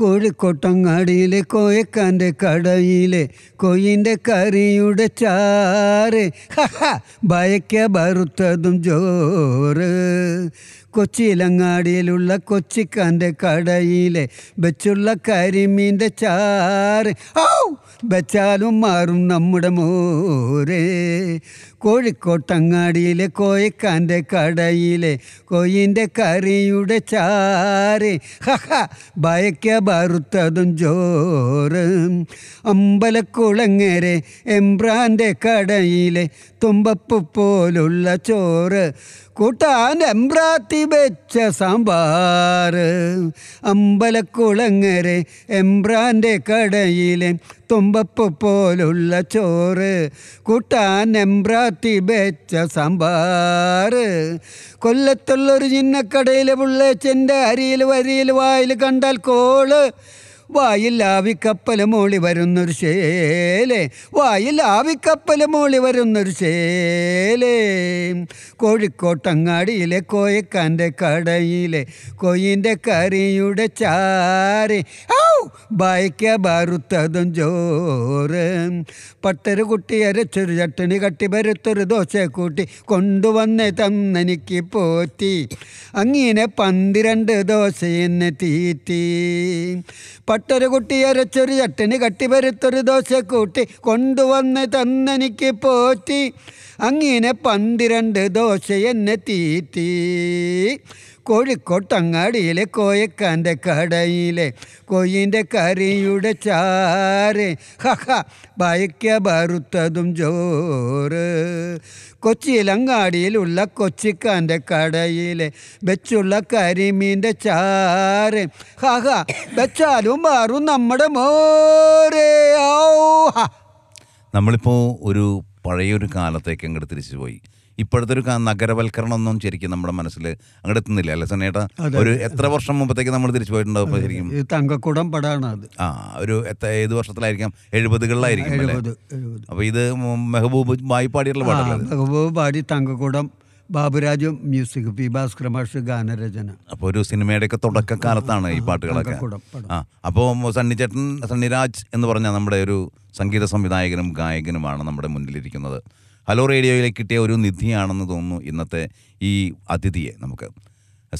കോഴിക്കോട്ടങ്ങാടിയിലെ കോയക്കാൻ്റെ കടയിലെ കൊയിൻ്റെ കറിയുടെ ചാറ് ഭയക്ക ബയക്ക വറുത്തതും ചോറ് കൊച്ചിയിലങ്ങാടിയിലുള്ള കൊച്ചിക്കാൻ്റെ കടയിലെ വെച്ചുള്ള കരിമീൻ്റെ ചാറ് ഔ വെച്ചാലും മാറും നമ്മുടെ മോരേ കോഴിക്കോട്ടങ്ങാടിയിലെ കോയക്കാൻ്റെ കടയിലെ കൊയിൻ്റെ കറിയുടെ ചാറ് ഹഹ ഭയക്ക വറുത്തതും ചോറ് അമ്പലക്കുളങ്ങരെ എംബ്രാൻ്റെ കടയിലെ തുമ്പപ്പ് പോലുള്ള ചോറ് കൂട്ടാൻ എംബ്രാത്തി വെച്ച സാമ്പാർ അമ്പലക്കുളങ്ങരെ എംബ്രാൻ്റെ കടയിലെ തുമ്പപ്പ് പോലുള്ള ചോറ് കൂട്ടാൻ എംബ്രാത്തി വെച്ച സാമ്പാർ കൊല്ലത്തുള്ളൊരു ചിന്നക്കടയിലെ പുള്ളേച്ചൻ്റെ അരിയിൽ വരിയിൽ വായിൽ കണ്ടാൽ കോള് വായിലാവിക്കപ്പൽ മൂളി വരുന്നൊരു ശേലേ വായിലാവിക്കപ്പൽ മൂളി വരുന്നൊരു ശേലേ കോഴിക്കോട്ടങ്ങാടിയിലെ കോയക്കാൻ്റെ കടയിലെ കൊയിൻ്റെ കറിയുടെ ചാരേ ബായ്ക്ക ബാറുത്തതും ചോറ് പട്ടര കുട്ടി അരച്ചൊരു ചട്ടണി കട്ടി പരുത്തൊരു ദോശ കൂട്ടി കൊണ്ടുവന്ന് തന്നെനിക്ക് പോറ്റി അങ്ങനെ പന്തിരണ്ട് ദോശ എന്നെ തീറ്റി ഒട്ടൊരു കുട്ടിയരച്ചൊരു ചട്ടന് കട്ടിപരുത്തൊരു ദോശ കൂട്ടി കൊണ്ടുവന്ന് തന്നെനിക്ക് പോറ്റി അങ്ങനെ പന്തിരണ്ട് ദോശ എന്നെ തീറ്റി കോഴിക്കോട്ടങ്ങാടിയിലെ കോയക്കാൻ്റെ കടയിലെ കൊയ്യിൻ്റെ കറിയുടെ ചാറ് ഹഹ ബയക്ക ബറുത്തതും ജോറ് കൊച്ചി കൊച്ചിയിലങ്ങാടിയിലുള്ള കൊച്ചിക്കാൻ്റെ കടയിൽ വെച്ചുള്ള കരിമീൻ്റെ ചാറ് ഹാഹാ വെച്ചാലും മാറും നമ്മുടെ മോരേ നമ്മളിപ്പോൾ ഒരു പഴയൊരു കാലത്തേക്ക് അങ്ങോട്ട് തിരിച്ചു പോയി ഇപ്പോഴത്തെ ഒരു നഗരവൽക്കരണം ഒന്നും ശരിക്കും നമ്മുടെ മനസ്സിൽ അങ്ങോട്ട് എത്തുന്നില്ല അല്ലെ സനേട്ട ഒരു എത്ര വർഷം മുമ്പത്തേക്ക് നമ്മൾ തിരിച്ചു പോയിട്ടുണ്ടാവും തങ്കക്കുടം പടാണ് അത് ആ ഒരു ഏത് വർഷത്തിലായിരിക്കാം എഴുപതുകളിലായിരിക്കും അപ്പൊ ഇത് മെഹബൂബ് ബായി പാടിയിട്ടുള്ള മെഹബൂബ് പാടി തങ്കക്കുടം ബാബുരാജും മ്യൂസിക് പി ഭാസ്കര മാഷ് ഗാനരചന അപ്പോൾ ഒരു സിനിമയുടെ ഒക്കെ തുടക്കക്കാലത്താണ് ഈ പാട്ടുകളൊക്കെ ആ അപ്പോൾ സണ്ണി ചേട്ടൻ സണ്ണിരാജ് എന്ന് പറഞ്ഞ നമ്മുടെ ഒരു സംഗീത സംവിധായകനും ഗായകനുമാണ് നമ്മുടെ മുന്നിലിരിക്കുന്നത് ഹലോ റേഡിയോയിലേക്ക് കിട്ടിയ ഒരു നിധിയാണെന്ന് തോന്നുന്നു ഇന്നത്തെ ഈ അതിഥിയെ നമുക്ക്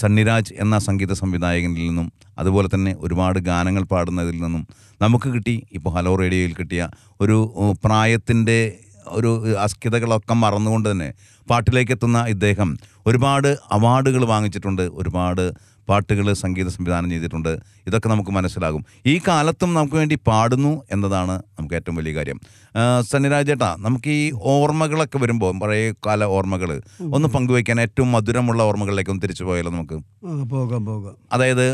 സണ്ണിരാജ് എന്ന സംഗീത സംവിധായകനിൽ നിന്നും അതുപോലെ തന്നെ ഒരുപാട് ഗാനങ്ങൾ പാടുന്നതിൽ നിന്നും നമുക്ക് കിട്ടി ഇപ്പോൾ ഹലോ റേഡിയോയിൽ കിട്ടിയ ഒരു പ്രായത്തിൻ്റെ ഒരു അസ്കിതകളൊക്കെ മറന്നുകൊണ്ട് തന്നെ പാട്ടിലേക്ക് എത്തുന്ന ഇദ്ദേഹം ഒരുപാട് അവാർഡുകൾ വാങ്ങിച്ചിട്ടുണ്ട് ഒരുപാട് പാട്ടുകൾ സംഗീത സംവിധാനം ചെയ്തിട്ടുണ്ട് ഇതൊക്കെ നമുക്ക് മനസ്സിലാകും ഈ കാലത്തും നമുക്ക് വേണ്ടി പാടുന്നു എന്നതാണ് നമുക്ക് ഏറ്റവും വലിയ കാര്യം സന്നിരാജേട്ടാ ചേട്ടാ നമുക്ക് ഈ ഓർമ്മകളൊക്കെ വരുമ്പോൾ പഴയ കാല ഓർമ്മകൾ ഒന്ന് പങ്കുവയ്ക്കാൻ ഏറ്റവും മധുരമുള്ള ഓർമ്മകളിലേക്ക് ഒന്ന് തിരിച്ചു പോയാലോ നമുക്ക് പോകാം പോകാം അതായത്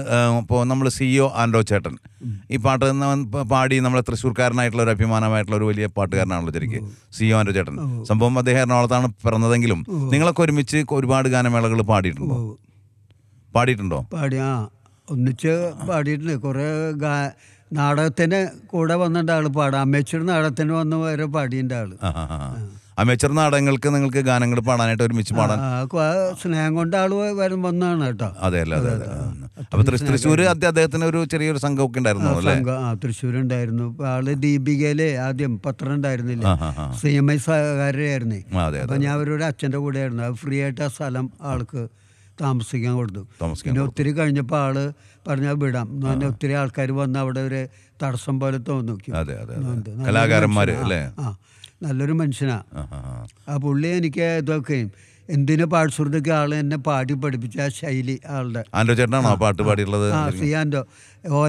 ഇപ്പോൾ നമ്മൾ സിഇഒ ആൻഡോ ചേട്ടൻ ഈ പാട്ട് പാടി നമ്മളെ തൃശ്ശൂർക്കാരനായിട്ടുള്ള ഒരു അഭിമാനമായിട്ടുള്ള ഒരു വലിയ പാട്ടുകാരനാണല്ലോ ശരിക്കും സിഇഒ ആൻഡോ ചേട്ടൻ സംഭവം അദ്ദേഹം എറണാകുളത്താണ് പിറന്നതെങ്കിലും നിങ്ങളൊക്കെ ഒരുമിച്ച് ഒരുപാട് ഗാനമേളകൾ പാടിയിട്ടുണ്ടോ പാടിയിട്ടുണ്ടോ പാടി ആ ഒന്നിച്ച് പാടിയിട്ടുണ്ട് കുറേ ഗാ നാടകത്തിന് കൂടെ വന്നിട്ട് ആള് പാടാം അമേച്ചർ നാടകത്തിന് വന്ന് വരെ പാടിയിട്ട് ആള് അമേച്ചർ നാടകങ്ങൾക്ക് നിങ്ങൾക്ക് ഗാനങ്ങൾ പാടാനായിട്ട് ഒരുമിച്ച് പാടാൻ സ്നേഹം കൊണ്ട് ആള് വരും വന്നാണ് കേട്ടോ അതെ അല്ലേ അതെ അപ്പൊ തൃശ്ശൂര് അദ്ദേഹത്തിന് ഒരു ചെറിയൊരു സംഘമൊക്കെ ഉണ്ടായിരുന്നു അല്ലേ തൃശ്ശൂർ ഉണ്ടായിരുന്നു ആള് ദീപികയിലെ ആദ്യം പത്രം ഉണ്ടായിരുന്നില്ല സി എം ഐ സഹകാരിയായിരുന്നേ അപ്പൊ ഞാൻ അവരുടെ അച്ഛന്റെ കൂടെ ആയിരുന്നു ഫ്രീ ആയിട്ട് ആ സ്ഥലം ആൾക്ക് താമസിക്കാൻ കൊടുത്തു പിന്നെ ഒത്തിരി കഴിഞ്ഞപ്പോൾ ആള് പറഞ്ഞാൽ വിടാം എന്ന് പറഞ്ഞാൽ ഒത്തിരി ആൾക്കാർ വന്ന് അവിടെ ഒരു തടസ്സം പോലെ തോന്നി കലാകാരന്മാര് ആ നല്ലൊരു മനുഷ്യനാ ആ പുള്ളി എനിക്ക് ഇതൊക്കെയും എന്തിനു പാഴ്സുഹൃത്തുക്ക് ആൾ എന്നെ പാടി പഠിപ്പിച്ച ആ ശൈലി ആളുടെ ആൻഡോ ചേട്ടനാണോ പാട്ട് പാടിയിട്ടുള്ളത് ആ സി ആൻഡോ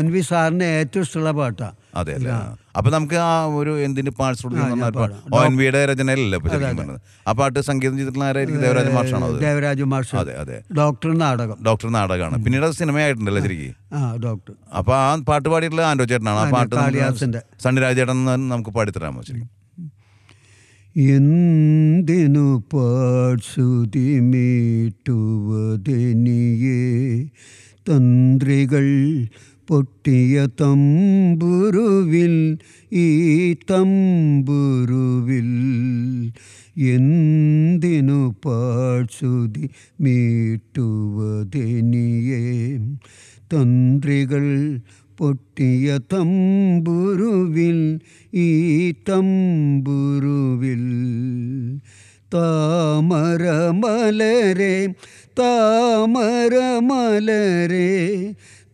എൻ വി സാറിന് ഏറ്റവും ഇഷ്ടമുള്ള പാട്ടാണ് അതെ അല്ലേ അപ്പൊ നമുക്ക് ആ ഒരു എന്തിന് പാഴ്സുഹൃത്ത് ഓൻ രചനയിലല്ലേ ആ പാട്ട് സംഗീതം ചെയ്തിട്ടുള്ള ദേവരാജ് മാഷാണോ ദേവരാജ് മാഷ് അതെ അതെ ഡോക്ടർ നാടകം ഡോക്ടർ നാടകമാണ് പിന്നീട് അത് സിനിമയായിട്ടുണ്ടല്ലേ ശരിക്കും ഡോക്ടർ അപ്പൊ ആ പാട്ട് പാടിയിട്ടുള്ള ആൻഡോ ചേട്ടനാണ് ആ പാട്ട് സണ്ണിരാജ് ചേട്ടൻ നമുക്ക് പാടിത്തരാമോ ശരിക്കും എന്തിനു പാഴ്സുതി മീട്ടുവതെനിയെ തന്ത്രികൾ പൊട്ടിയ തമ്പുരുവിൽ ഈ തമ്പുരുവിൽ എന്തിനു പാഴ്സുതി മീട്ടുവതെനിയെ തന്ത്രികൾ പൊട്ടിയ തമ്പുരുവിൽ ഈ തമ്പുരുവിൽ താമരമലരെ താമരമലരെ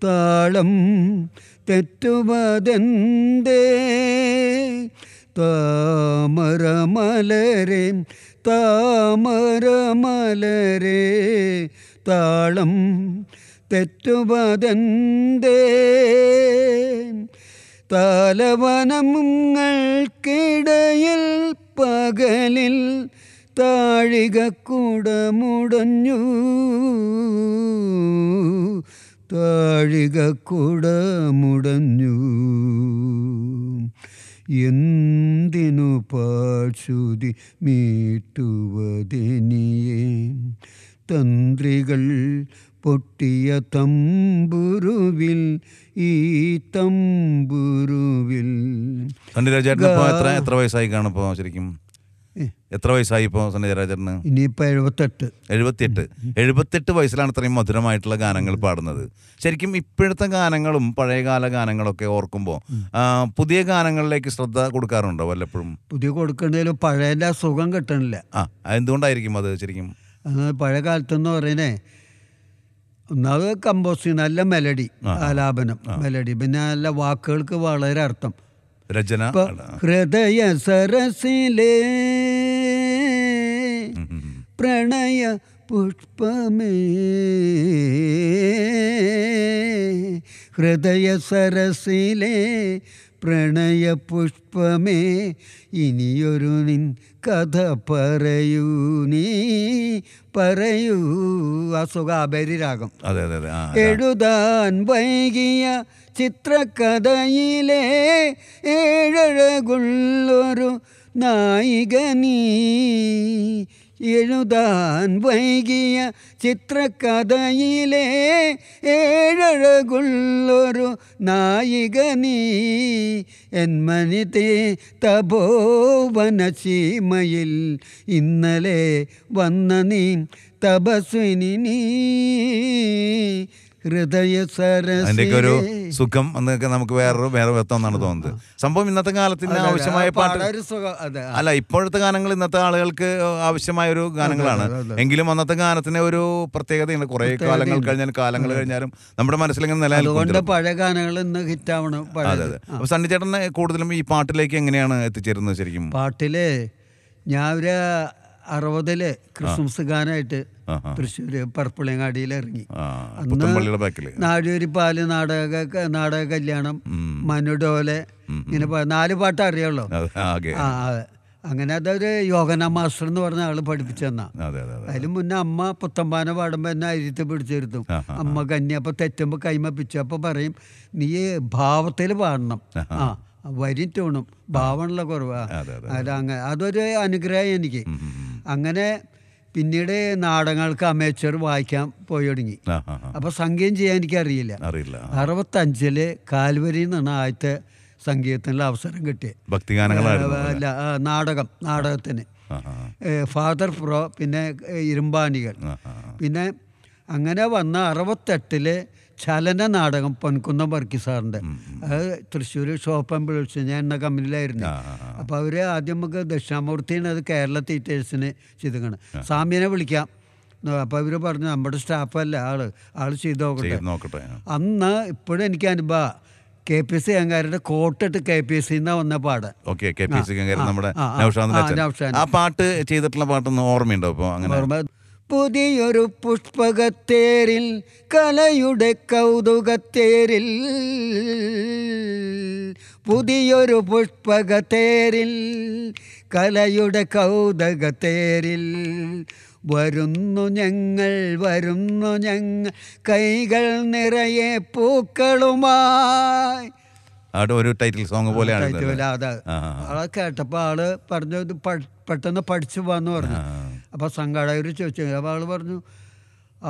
താളം തെറ്റുവതെന്തേ താമരമലരെ താമരമലരെ താളം തെറ്റുപതന്തേ താഴിക പകലിൽ താഴിക താഴികക്കുടമുടഞ്ഞു എന്തിനു പാഴ്സുതി മീട്ടുവതിനിയേ തന്ത്രികൾ പൊട്ടിയ തമ്പുരുവിൽ ഈ തമ്പുരുവിൽ എത്ര എത്ര വയസ്സായി കാണപ്പോ ശരിക്കും എത്ര വയസ്സായി ഇപ്പോ സണ്ണി ഇനിയിപ്പോ എഴുപത്തെട്ട് എഴുപത്തിയെട്ട് എഴുപത്തെട്ട് വയസ്സിലാണ് ഇത്രയും മധുരമായിട്ടുള്ള ഗാനങ്ങൾ പാടുന്നത് ശരിക്കും ഇപ്പോഴത്തെ ഗാനങ്ങളും പഴയകാല ഗാനങ്ങളൊക്കെ ഓർക്കുമ്പോൾ പുതിയ ഗാനങ്ങളിലേക്ക് ശ്രദ്ധ കൊടുക്കാറുണ്ടോ വല്ലപ്പോഴും പുതിയ കൊടുക്കേണ്ടതിലും പഴയ സുഖം കിട്ടണില്ല ആ എന്തുകൊണ്ടായിരിക്കും അത് ശരിക്കും പഴയ കാലത്തെന്ന് പറയുന്നേ ഒന്നാമത് കമ്പോസിങ് നല്ല മെലഡി ആലാപനം മെലഡി പിന്നെ നല്ല വാക്കുകൾക്ക് വളരെ അർത്ഥം രചന ഹൃദയ സരസിലേ പ്രണയ പുഷ്പമേ ഹൃദയ സരസിലേ പ്രണയപുഷ്പമേ ഇനിയൊരു നിൻ കഥ പറയൂ നീ പറയൂ അസുഖാബരി രാഗം എഴുതാൻ വൈകിയ ചിത്രകഥയിലെ ഏഴഴകുള്ളൊരു നായിക നീ എഴുതാൻ വൈകിയ ചിത്രകഥയിലെ ഏഴകുള്ളൊരു നായിക നീ എന്മനിതേ തപോവനസീമയിൽ ഇന്നലെ വന്ന നീ തപസ്വിനി നീ അതിന്റെയൊക്കെ ഒരു സുഖം എന്നൊക്കെ നമുക്ക് വേറൊരു വേറെ വ്യക്തം എന്നാണ് തോന്നുന്നത് സംഭവം ഇന്നത്തെ കാലത്തിന് ആവശ്യമായ പാട്ട് അല്ല ഇപ്പോഴത്തെ ഗാനങ്ങൾ ഇന്നത്തെ ആളുകൾക്ക് ആവശ്യമായ ഒരു ഗാനങ്ങളാണ് എങ്കിലും അന്നത്തെ ഗാനത്തിന് ഒരു പ്രത്യേകതയുണ്ട് കുറെ കാലങ്ങൾ കഴിഞ്ഞാലും കാലങ്ങൾ കഴിഞ്ഞാലും നമ്മുടെ മനസ്സിലിങ്ങനെ നിലനിൽക്കും പഴയ ഗാനങ്ങൾ ഇന്ന് ഹിറ്റാവണം അതെ അതെ അപ്പൊ സണ്ണി ചേട്ടൻ കൂടുതലും ഈ പാട്ടിലേക്ക് എങ്ങനെയാണ് എത്തിച്ചേരുന്നത് ശരിക്കും പാട്ടില് ഞാൻ ഒരു അറുപതില് ക്രിസ്മസ് ഗാനായിട്ട് തൃശ്ശൂര് പർപ്പിളങ്ങാടിയിൽ ഇറങ്ങി അന്ന് നാടൊരു പാല് നാടക നാടക കല്യാണം മനുഡോലെ ഇങ്ങനെ നാല് പാട്ട് അറിയാമല്ലോ ആ അങ്ങനെ അതൊരു യോഗന മാസ്റ്റർ എന്ന് പറഞ്ഞ ആള് പഠിപ്പിച്ചു തന്ന അതിന് മുന്നേ അമ്മ പുത്തമ്പാന പാടുമ്പോ എന്നെ അരിത്ത് പിടിച്ചിരുത്തും അമ്മ കന്നി അപ്പൊ തെറ്റുമ്പോ കൈമ പിച്ചു അപ്പൊ പറയും നീ ഭാവത്തിൽ പാടണം ആ വരി ടൂണും ഭാവമുള്ള കുറവാ അത് അതൊരു അനുഗ്രഹം എനിക്ക് അങ്ങനെ പിന്നീട് നാടകങ്ങൾക്ക് അമേച്ചർ വായിക്കാൻ പോയി തുടങ്ങി അപ്പോൾ സംഗീതം ചെയ്യാൻ എനിക്ക് അറിയില്ല അറുപത്തഞ്ചില് കാൽവരിയിൽ നിന്നാണ് ആദ്യത്തെ സംഗീതത്തിനുള്ള അവസരം കിട്ടിയത് അല്ല നാടകം നാടകത്തിന് ഫാദർ പ്രോ പിന്നെ ഇരുമ്പാനികൾ പിന്നെ അങ്ങനെ വന്ന അറുപത്തെട്ടില് ചലന നാടകം പൊൻകുന്നം വർക്കി സാറിൻ്റെ അത് തൃശ്ശൂർ ഷോപ്പം ആൻഡ് ഞാൻ എന്ന കമ്പനിയിലായിരുന്നു അപ്പോൾ അവർ ആദ്യം നമുക്ക് ദക്ഷിണാമൂർത്തിയാണ് അത് കേരള തീറ്റേഴ്സിന് ചെയ്തങ്ങനെ സാമ്യനെ വിളിക്കാം അപ്പോൾ ഇവർ പറഞ്ഞു നമ്മുടെ സ്റ്റാഫല്ല ആള് ആള് ചെയ്ത് നോക്കട്ടെ അന്ന് ഇപ്പോഴും എനിക്ക് അനുഭവ കെ പി സി അങ്കാരുടെ കോട്ടിട്ട് കെ പി സി എന്നാ വന്ന പാട് ഓക്കെ ആ പാട്ട് ചെയ്തിട്ടുള്ള പാട്ടൊന്നും ഓർമ്മയുണ്ടോ അപ്പോൾ അങ്ങനെ പുതിയൊരു പുഷ്പകത്തേരിൽ കലയുടെ കൗതുകത്തേരിൽ പുതിയൊരു പുഷ്പകത്തേരിൽ കലയുടെ കൗതുകത്തേരിൽ വരുന്നു ഞങ്ങൾ വരുന്നു ഞങ്ങൾ കൈകൾ നിറയെ പൂക്കളുമായി ഒരു ടൈറ്റിൽ സോങ് പോലെയാണ് കേട്ടപ്പോൾ ആള് പറഞ്ഞു പെട്ടെന്ന് പഠിച്ചു പോവാന്ന് പറഞ്ഞു അപ്പോൾ സംഘാടകർ ചോദിച്ചു അപ്പോൾ ആൾ പറഞ്ഞു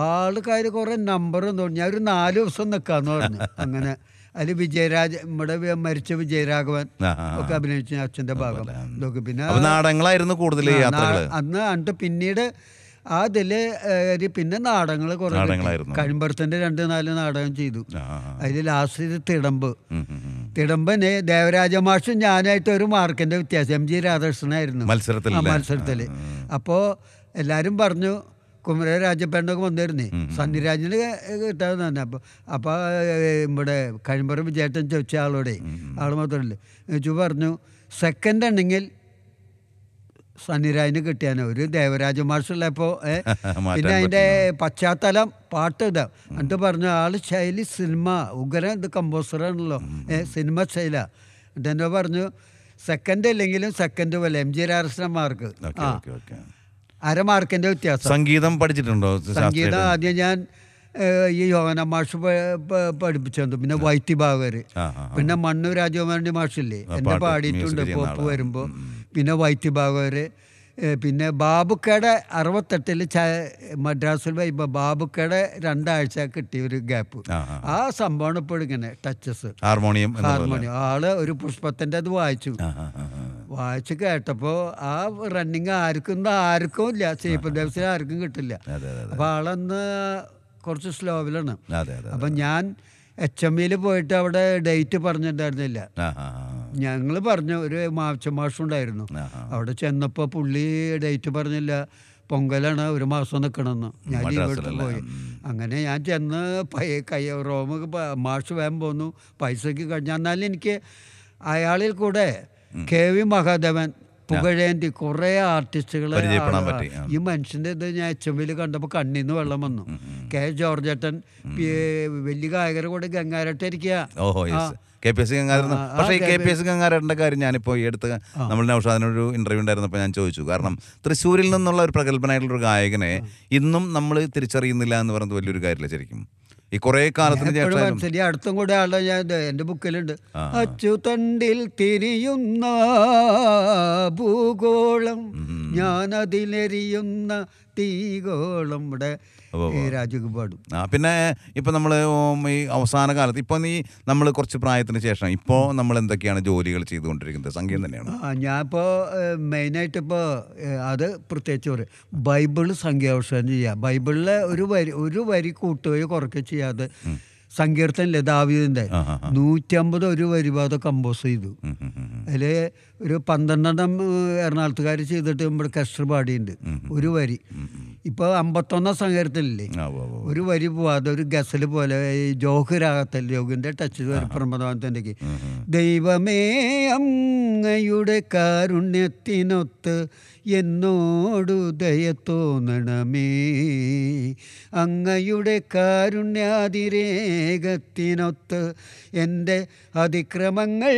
ആൾക്കാർ കുറേ നമ്പർ തോന്നി ഞാൻ ഒരു നാല് ദിവസം നിൽക്കാമെന്ന് പറഞ്ഞു അങ്ങനെ അതിൽ വിജയരാജ നമ്മുടെ മരിച്ച വിജയരാഘവൻ ഒക്കെ അഭിനയിച്ച അച്ഛൻ്റെ ഭാഗം പിന്നെ അന്ന് എന്നിട്ട് പിന്നീട് അതിൽ പിന്നെ നാടകങ്ങൾ കുറേ കഴിമ്പറത്തിൻ്റെ രണ്ട് നാല് നാടകം ചെയ്തു അതിൽ ലാസ്റ്റ് തിടമ്പ് തിടമ്പന് ദേവരാജ മാഷും ഞാനായിട്ട് ഒരു മാർക്കിന്റെ വ്യത്യാസം എം ജി രാധാകൃഷ്ണനായിരുന്നു മത്സരത്തിൽ മത്സരത്തിൽ അപ്പോ എല്ലാരും പറഞ്ഞു കുമരൻ രാജപ്പേണ്ടൊക്കെ വന്നിരുന്നേ സന്നിരാജിന് കിട്ടാതെ തന്നെ അപ്പോൾ അപ്പോൾ ഇവിടെ കഴിമ്പറ വിജയേട്ടൻ ചോദിച്ച ആളോടെ ആള് മാത്രമല്ലേ ചോദിച്ചു പറഞ്ഞു സെക്കൻഡ് ഉണ്ടെങ്കിൽ സണ്ണിരാജിന് കിട്ടിയാണ് ഒരു ദേവരാജ മാഷുള്ളപ്പോൾ പിന്നെ അതിന്റെ പശ്ചാത്തലം പാട്ട് ഇതാ എന്നിട്ട് പറഞ്ഞു ആള് ശൈലി സിനിമ ഉഗ്രൻ ഇത് കമ്പോസറാണല്ലോ സിനിമ ശൈല എന്നിട്ട് പറഞ്ഞു സെക്കൻഡ് അല്ലെങ്കിലും സെക്കൻഡ് പോലെ എം ജി രാധാകൃഷ്ണൻ മാർക്ക് അര മാർക്കിന്റെ വ്യത്യാസം സംഗീതം പഠിച്ചിട്ടുണ്ടോ സംഗീതം ആദ്യം ഞാൻ ഈ യോഹന മാഷ് പഠിപ്പിച്ചു പിന്നെ വൈത്തി ഭാഗർ പിന്നെ മണ്ണു രാജകുമാരൻ്റെ മാഷില്ലേ എന്നെ പാടിയിട്ടുണ്ട് പോപ്പ് വരുമ്പോൾ പിന്നെ വൈദ്യഭാഗവർ പിന്നെ ബാബുക്കയുടെ അറുപത്തെട്ടിൽ ച മദ്രാസിൽ വരുമ്പോൾ ബാബുക്കയുടെ രണ്ടാഴ്ച കിട്ടിയ ഒരു ഗ്യാപ്പ് ആ സംഭവമാണ് ഇപ്പോൾ ഇങ്ങനെ ടച്ചസ് ഹാർമോണിയം ഹാർമോണിയം ആള് ഒരു പുഷ്പത്തിൻ്റെ അത് വായിച്ചു വായിച്ചു കേട്ടപ്പോൾ ആ റണ്ണിങ് ആർക്കും ആർക്കും ഇല്ല സേഫ് ദേവസിന് ആർക്കും കിട്ടില്ല അപ്പോൾ ആളന്ന് കുറച്ച് സ്ലോവിലാണ് അപ്പം ഞാൻ എച്ച് എം ഇയിൽ പോയിട്ട് അവിടെ ഡേറ്റ് പറഞ്ഞിട്ടുണ്ടായിരുന്നില്ല ഞങ്ങൾ പറഞ്ഞു ഒരു മാച്ച ഉണ്ടായിരുന്നു അവിടെ ചെന്നപ്പോൾ പുള്ളി ഡേറ്റ് പറഞ്ഞില്ല പൊങ്കലാണ് ഒരു മാസം നിൽക്കണമെന്ന് ഞാൻ ലീവെടുത്ത് പോയി അങ്ങനെ ഞാൻ ചെന്ന് പയ കയ്യ റോമ് മാഷ് വേൻ പോന്നു പൈസയ്ക്ക് കഴിഞ്ഞു എന്നാലും എനിക്ക് അയാളിൽ കൂടെ കെ വി മഹാദേവൻ പുകഴേന്തി കുറേ ആർട്ടിസ്റ്റുകളെ ഈ മനുഷ്യൻ്റെ ഇത് ഞാൻ എച്ച് എമ്മിൽ കണ്ടപ്പോൾ കണ്ണിൽ നിന്ന് വെള്ളം വന്നു കെ ജോർജേട്ടൻ വലിയ ഗായകരുടെ കൂടെ ഗംഗാരട്ടിരിക്കുക K P S C Gangadharan പക്ഷേ ഈ കെ പി എസ് സി ഗംഗാധരൻ്റെ കാര്യം ഞാനിപ്പോൾ ഈ അടുത്ത് നമ്മൾ നൗഷാദിനൊരു ഇൻ്റർവ്യൂ ഉണ്ടായിരുന്നപ്പോൾ ഞാൻ ചോദിച്ചു കാരണം തൃശ്ശൂരിൽ നിന്നുള്ള ഒരു പ്രഗത്ഭനായിട്ടുള്ള ഒരു ഗായകനെ ഇന്നും നമ്മൾ തിരിച്ചറിയുന്നില്ല എന്ന് പറയുന്നത് വലിയൊരു കാര്യമില്ല ശരിക്കും ഈ കുറെ കാലത്തിന് അടുത്തും കൂടെ ആളുടെ ഞാൻ എന്റെ ബുക്കിലുണ്ട് അച്ചുതണ്ടിൽ തിരിയുന്ന ഭൂഗോളം ഞാൻ ഞാനതിലെരിയുന്ന തീഗോളം ഇവിടെ ഈ രാജ്യമൊക്കെ പാടും ആ പിന്നെ ഇപ്പം നമ്മൾ ഈ അവസാന കാലത്ത് ഇപ്പോൾ നീ നമ്മൾ കുറച്ച് പ്രായത്തിന് ശേഷം ഇപ്പോൾ നമ്മൾ എന്തൊക്കെയാണ് ജോലികൾ ചെയ്തുകൊണ്ടിരിക്കുന്നത് സംഗീതം തന്നെയാണ് ആ മെയിനായിട്ട് ഇപ്പോൾ അത് പ്രത്യേകിച്ച് പറയും ബൈബിള് സംഖ്യാവശ്യം ചെയ്യുക ബൈബിളിലെ ഒരു വരി ഒരു വരി കൂട്ടുകയോ കുറയ്ക്കുകയോ ചെയ്യാതെ സങ്കീർത്തനല്ലേ ദാവീദിൻ്റെ നൂറ്റമ്പത് ഒരു വരിപാത കമ്പോസ് ചെയ്തു അതിൽ ഒരു പന്ത്രണ്ടെണ്ണം എറണാകുളത്തുകാർ ചെയ്തിട്ട് നമ്മുടെ കസ്റ്റർ പാടിയുണ്ട് ഒരു വരി ഇപ്പൊ അമ്പത്തൊന്നാം സങ്കീർത്തനില്ലേ ഒരു വരി പോവാതെ ഒരു ഗസൽ പോലെ ജോഹുരാഗത്തൽ രാഗത്തിൽ ടച്ച് പ്രമദാനത്തിൻ്റെക്ക് ദൈവമേ അങ്ങയുടെ കാരുണ്യത്തിനൊത്ത് എന്നോടു ദയ തോന്നണമേ അങ്ങയുടെ കാരുണ്യാതിരേഖത്തിനൊത്ത് എൻ്റെ അതിക്രമങ്ങൾ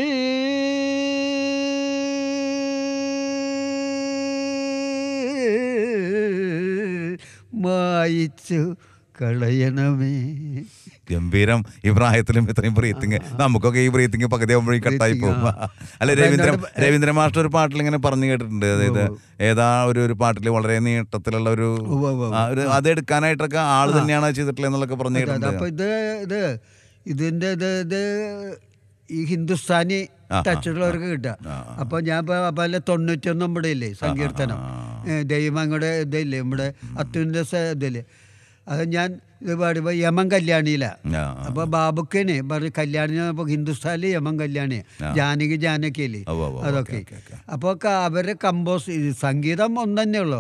മായിച്ചു കളയണമേ ഗംഭീരം ഈ പ്രായത്തിലും ഇത്രയും ബ്രീത്തിങ് നമുക്കൊക്കെ ഈ ബ്രീത്തിങ് പകുതി ആകുമ്പോഴേ കട്ടായി പോകും അല്ല രവീന്ദ്ര രവീന്ദ്ര മാസ്റ്റർ ഒരു പാട്ടിൽ ഇങ്ങനെ പറഞ്ഞു കേട്ടിട്ടുണ്ട് അതായത് ഏതാ ഒരു ഒരു പാട്ടിൽ വളരെ നീട്ടത്തിലുള്ള ഒരു അത് എടുക്കാനായിട്ടൊക്കെ ആള് തന്നെയാണ് ചെയ്തിട്ടുള്ളത് എന്നുള്ളൊക്കെ പറഞ്ഞു കേട്ടിട്ടുണ്ട് ഇത് ഇത് ഇതിന്റെ ഈ ഹിന്ദുസ്ഥാനി ടച്ചുള്ളവർക്ക് കിട്ടുക അപ്പൊ ഞാൻ പല തൊണ്ണൂറ്റൊന്നും ഇവിടെ ഇല്ലേ സങ്കീർത്തനം ദൈവങ്ങളുടെ ഇതല്ലേ നമ്മുടെ അത്തുവിൻ്റെ ഇതല്ലേ അത് ഞാൻ ഇത് പാടുമ്പോൾ യമൻ കല്യാണിയിലാണ് അപ്പോൾ ബാബുക്കനെ പറഞ്ഞു കല്യാണി ഹിന്ദുസ്ഥാനിൽ ഹിന്ദുസ്ഥാനിലെ യമൻ കല്യാണി ജാനകി ജാനകിയില്ലേ അതൊക്കെ അപ്പോൾ അവരുടെ കമ്പോസ് സംഗീതം ഒന്നു തന്നെയുള്ളൂ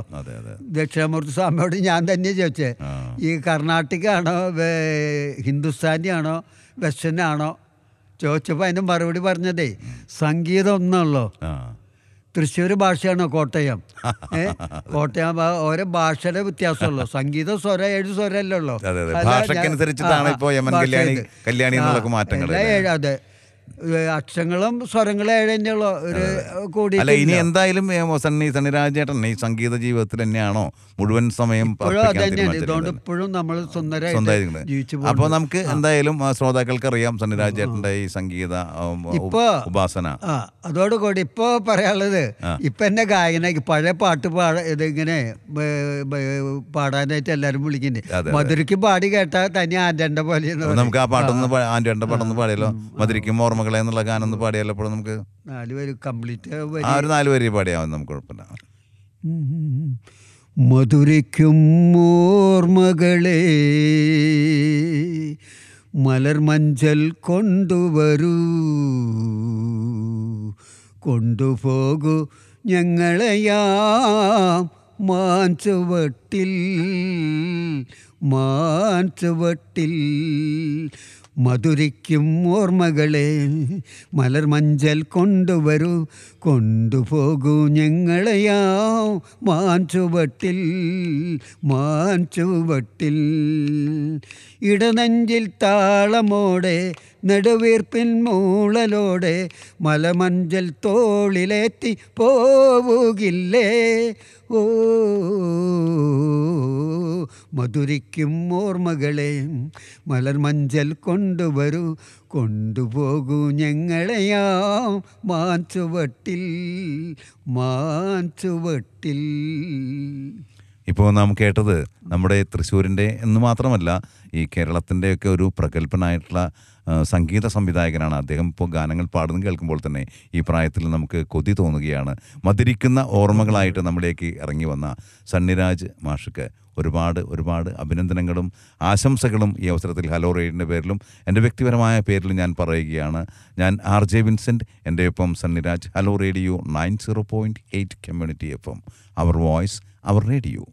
ദക്ഷിണമൂർത്തി സ്വാമിയോട് ഞാൻ തന്നെ ചോദിച്ചേ ഈ കർണാടക ആണോ ഹിന്ദുസ്ഥാനി ആണോ വെസ്റ്റേൺ ആണോ ചോദിച്ചപ്പോൾ അതിന് മറുപടി പറഞ്ഞതേ സംഗീതം ഒന്നുള്ളൂ തൃശ്ശൂർ ഭാഷയാണ് കോട്ടയം കോട്ടയം ഓരോ ഭാഷയുടെ വ്യത്യാസമുള്ളൂ സംഗീത സ്വര ഏഴ് സ്വരല്ലോ ഭാഷക്കനുസരിച്ചിട്ടാണ് ഇപ്പോൾ കല്യാണി കല്യാണി മാറ്റങ്ങൾ അതെ അക്ഷങ്ങളും സ്വരങ്ങളും എഴുതഞ്ഞുള്ളൂ ഒരു കൂടി അല്ല ഇനി എന്തായാലും സണ്ണി രാജേട്ടൻ ഈ സംഗീത ജീവിതത്തിൽ തന്നെയാണോ മുഴുവൻ സമയം ഇപ്പോഴും നമ്മൾ അപ്പോൾ നമുക്ക് എന്തായാലും ശ്രോതാക്കൾക്ക് അറിയാം രാജേട്ടന്റെ ഈ സംഗീത ഉപാസന അതോടുകൂടി ഇപ്പോ പറയാനുള്ളത് ഇപ്പൊ എന്നെ ഗായകനായി പഴയ പാട്ട് പാട ഇതിങ്ങനെ പാടാനായിട്ട് എല്ലാരും വിളിക്കുന്നുണ്ട് മധുരയ്ക്ക് പാടി കേട്ടാൽ തനി ആന്റണ്ട പോലെ നമുക്ക് ആ പാട്ടൊന്ന് ആന്റണ്ട പാട്ടൊന്ന് പാടിയല്ലോ മധുരയ്ക്കും ഓർമ്മകൾ സുഹൃത്തുക്കളെ എന്നുള്ള ഗാനം ഒന്ന് പാടിയാലോ നമുക്ക് നാല് വരി കംപ്ലീറ്റ് ആ ഒരു നാല് വരി പാടിയാവും നമുക്ക് കുഴപ്പമില്ല മധുരയ്ക്കും ഓർമ്മകളെ മലർമഞ്ചൽ കൊണ്ടുവരൂ കൊണ്ടുപോകു ഞങ്ങളെയാം മാഞ്ചുവട്ടിൽ മാഞ്ചുവട്ടിൽ മധുരിക്കും ഓർമ്മകളെ മലർ മഞ്ചൽ കൊണ്ടുവരൂ കൊണ്ടുപോകൂ ഞങ്ങളെയാ മാൻചുവട്ടിൽ മാൻചുവട്ടിൽ ഇടനെഞ്ചിൽ താളമോടെ നെടുവീർപ്പിൻ മൂളലോടെ മലമഞ്ചൽ തോളിലേത്തി പോവുകില്ലേ ഓ മധുരിക്കും ഓർമ്മകളെ മലർമഞ്ചൽ കൊണ്ടുവരൂ കൊണ്ടുപോകൂ ഞങ്ങളെയാം മാൻ ചുവട്ടിൽ മാൻ ചുവട്ടിൽ ഇപ്പോൾ നാം കേട്ടത് നമ്മുടെ തൃശ്ശൂരിൻ്റെ എന്ന് മാത്രമല്ല ഈ കേരളത്തിൻ്റെയൊക്കെ ഒരു പ്രഗത്ഭനായിട്ടുള്ള സംഗീത സംവിധായകനാണ് അദ്ദേഹം ഇപ്പോൾ ഗാനങ്ങൾ പാടുന്നു കേൾക്കുമ്പോൾ തന്നെ ഈ പ്രായത്തിൽ നമുക്ക് കൊതി തോന്നുകയാണ് മതിരിക്കുന്ന ഓർമ്മകളായിട്ട് നമ്മുടെയൊക്കെ ഇറങ്ങി വന്ന സണ്ണിരാജ് മാഷക്ക് ഒരുപാട് ഒരുപാട് അഭിനന്ദനങ്ങളും ആശംസകളും ഈ അവസരത്തിൽ ഹലോ റേഡിൻ്റെ പേരിലും എൻ്റെ വ്യക്തിപരമായ പേരിലും ഞാൻ പറയുകയാണ് ഞാൻ ആർ ജെ വിൻസെൻ്റ് എൻ്റെ ഒപ്പം Sunnyraj hello radio nine zero point eight community F M our voice our radio.